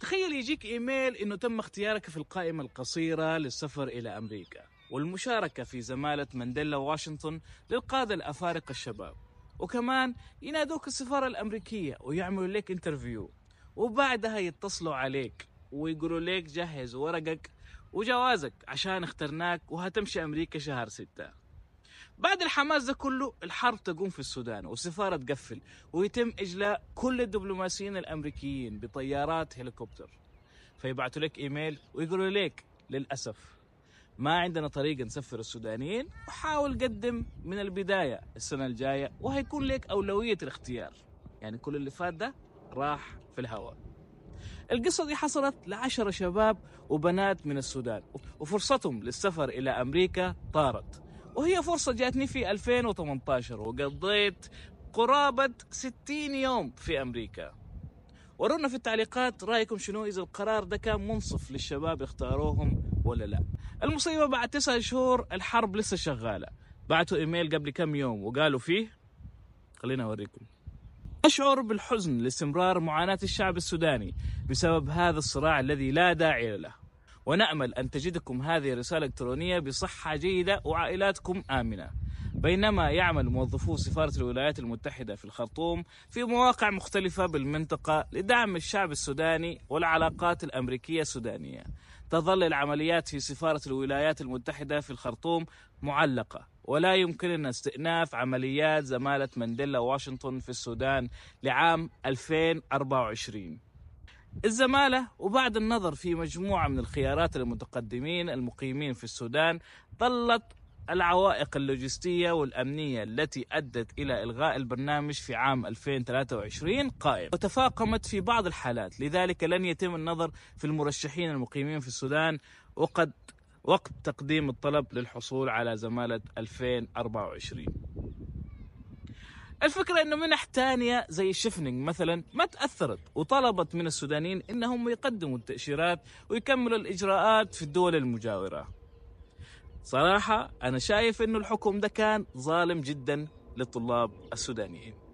تخيل يجيك ايميل انه تم اختيارك في القائمه القصيره للسفر الى امريكا والمشاركه في زماله مانديلا واشنطن للقاده الافارقه الشباب وكمان ينادوك السفاره الامريكيه ويعملوا لك انترفيو وبعدها يتصلوا عليك ويقولوا لك جهز ورقك وجوازك عشان اخترناك وهتمشي امريكا شهر ستة بعد الحماس ده كله الحرب تقوم في السودان والسفارة تقفل ويتم إجلاء كل الدبلوماسيين الأمريكيين بطيارات هليكوبتر فيبعتوا لك إيميل ويقولوا لك للأسف ما عندنا طريقة نسفر السودانيين وحاول قدم من البداية السنة الجاية وهيكون لك أولوية الاختيار يعني كل اللي فات ده راح في الهواء القصة دي حصلت لعشرة شباب وبنات من السودان وفرصتهم للسفر إلى أمريكا طارت وهي فرصة جاتني في 2018 وقضيت قرابة 60 يوم في أمريكا ورونا في التعليقات رأيكم شنو إذا القرار ده كان منصف للشباب اختاروهم ولا لا المصيبة بعد 9 شهور الحرب لسه شغالة بعتوا إيميل قبل كم يوم وقالوا فيه خلينا أوريكم أشعر بالحزن لاستمرار معاناة الشعب السوداني بسبب هذا الصراع الذي لا داعي له ونأمل أن تجدكم هذه الرسالة الإلكترونية بصحة جيدة وعائلاتكم آمنة بينما يعمل موظفو سفارة الولايات المتحدة في الخرطوم في مواقع مختلفة بالمنطقة لدعم الشعب السوداني والعلاقات الأمريكية السودانية تظل العمليات في سفارة الولايات المتحدة في الخرطوم معلقة ولا يمكننا استئناف عمليات زمالة مانديلا واشنطن في السودان لعام 2024 الزمالة وبعد النظر في مجموعة من الخيارات المتقدمين المقيمين في السودان ظلت العوائق اللوجستية والأمنية التي أدت إلى إلغاء البرنامج في عام 2023 قائم وتفاقمت في بعض الحالات لذلك لن يتم النظر في المرشحين المقيمين في السودان وقد وقت تقديم الطلب للحصول على زمالة 2024 الفكرة أنه منح تانية زي الشفنينج مثلا ما تأثرت وطلبت من السودانيين أنهم يقدموا التأشيرات ويكملوا الإجراءات في الدول المجاورة صراحة أنا شايف أنه الحكم ده كان ظالم جدا للطلاب السودانيين